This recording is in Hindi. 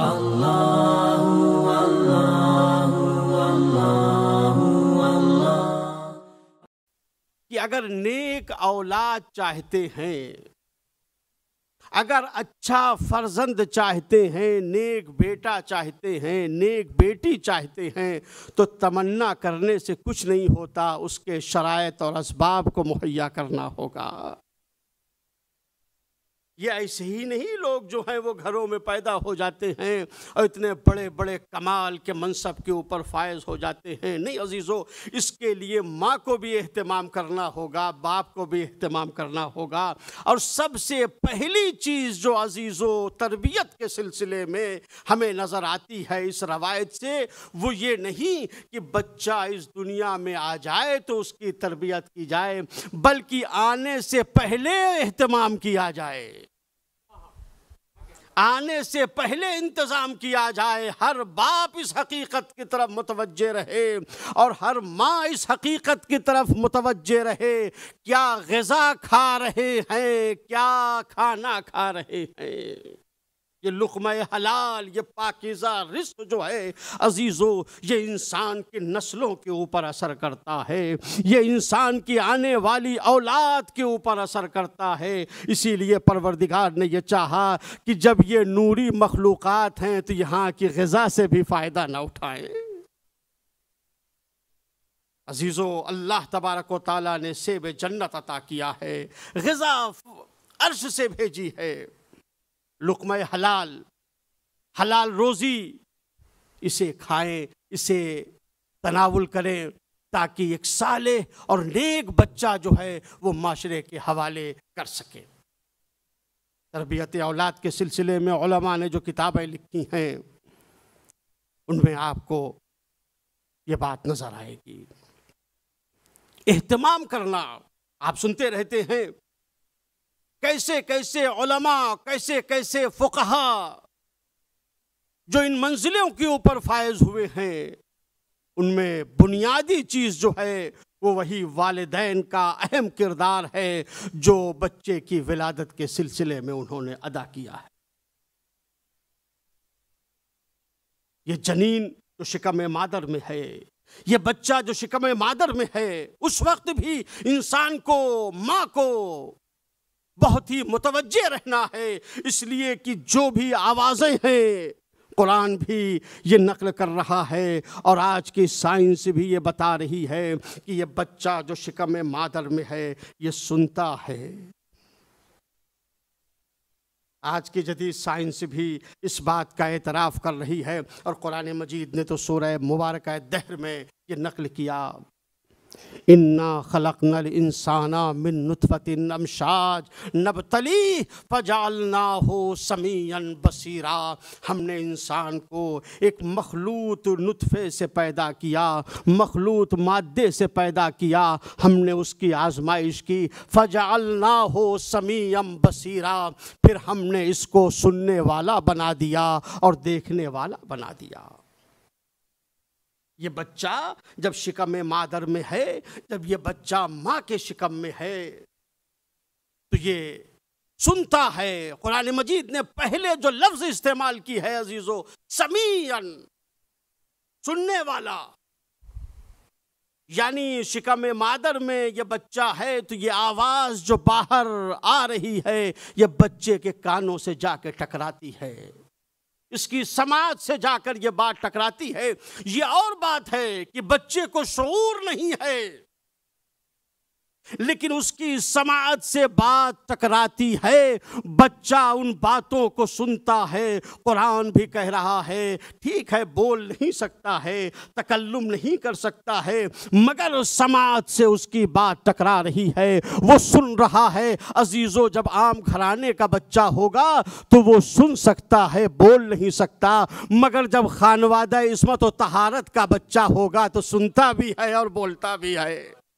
कि अगर नेक औलाद चाहते हैं अगर अच्छा फर्जंद चाहते हैं नेक बेटा चाहते हैं नेक बेटी चाहते हैं तो तमन्ना करने से कुछ नहीं होता उसके शरात और इसबाब को मुहैया करना होगा ये ऐसे ही नहीं लोग जो हैं वो घरों में पैदा हो जाते हैं और इतने बड़े बड़े कमाल के मनसब के ऊपर फायज हो जाते हैं नहीं अजीज़ो इसके लिए माँ को भी अहतमाम करना होगा बाप को भी अहतमाम करना होगा और सबसे पहली चीज़ जो अजीज़ो तरबियत के सिलसिले में हमें नज़र आती है इस रवायत से वो ये नहीं कि बच्चा इस दुनिया में आ जाए तो उसकी तरबियत की जाए बल्कि आने से पहले अहतमाम किया जाए आने से पहले इंतज़ाम किया जाए हर बाप इस हकीकत की तरफ मुतवज़ रहे और हर माँ इस हकीकत की तरफ मुतवज़ रहे क्या गज़ा खा रहे हैं क्या खाना खा रहे हैं ये लुकम हलाल ये पाकिज़ा रिस्क जो है अजीज़ो ये इंसान की नस्लों के ऊपर असर करता है ये इंसान की आने वाली औलाद के ऊपर असर करता है इसीलिए परवरदिगार ने यह चाहा कि जब ये नूरी मखलूक़ हैं तो यहाँ की गज़ा से भी फ़ायदा ना उठाएं अजीज़ो अल्लाह तबारक वाली ने सेब जन्नत अता किया है गज़ा अर्श से भेजी है लुकमय हलाल हलाल रोज़ी इसे खाएं इसे तनावल करें ताकि एक साले और नेक बच्चा जो है वो माशरे के हवाले कर सके तरबियत औलाद के सिलसिले में ओलमा ने जो किताबें लिखी हैं उनमें आपको ये बात नज़र आएगी एहतमाम करना आप सुनते रहते हैं कैसे कैसे ओलमा कैसे कैसे फ़ुकहा जो इन मंजिलों के ऊपर फायज हुए हैं उनमें बुनियादी चीज़ जो है वो वही वालदेन का अहम किरदार है जो बच्चे की विलादत के सिलसिले में उन्होंने अदा किया है ये जनीन जो शिकम मादर में है ये बच्चा जो शिकम मादर में है उस वक्त भी इंसान को माँ को बहुत ही मुतवजह रहना है इसलिए कि जो भी आवाज़ें हैं कुरान भी ये नकल कर रहा है और आज की साइंस भी ये बता रही है कि ये बच्चा जो शिकम मादर में है ये सुनता है आज की जदीद साइंस भी इस बात का एतराफ़ कर रही है और कुरान मजीद ने तो सूरह मुबारक दहर में ये नकल किया इन्ना खलक नल इंसाना मिन नतफ़तिन अमशाज तली फजालना हो समीन बसीरा हमने इंसान को एक मखलूत नुतफे से पैदा किया मखलूत मादे से पैदा किया हमने उसकी आजमाइश की फजालना हो समीम बसीरा फिर हमने इसको सुनने वाला बना दिया और देखने वाला बना दिया ये बच्चा जब शिकम मादर में है जब ये बच्चा माँ के शिकम में है तो ये सुनता है कुरान मजीद ने पहले जो लफ्ज इस्तेमाल की है अजीजो समीयन सुनने वाला यानी शिकम मादर में ये बच्चा है तो ये आवाज़ जो बाहर आ रही है ये बच्चे के कानों से जाके टकराती है इसकी समाज से जाकर ये बात टकराती है ये और बात है कि बच्चे को शूर नहीं है लेकिन उसकी समाज से बात टकराती है बच्चा उन बातों को सुनता है कुरान भी कह रहा है ठीक है बोल नहीं सकता है तकल्लुम नहीं कर सकता है मगर समाज से उसकी बात टकरा रही है वो सुन रहा है अजीज़ो जब आम घराने का बच्चा होगा तो वो सुन सकता है बोल नहीं सकता मगर जब खानवादा इसमत व तहारत का बच्चा होगा तो सुनता भी है और बोलता भी है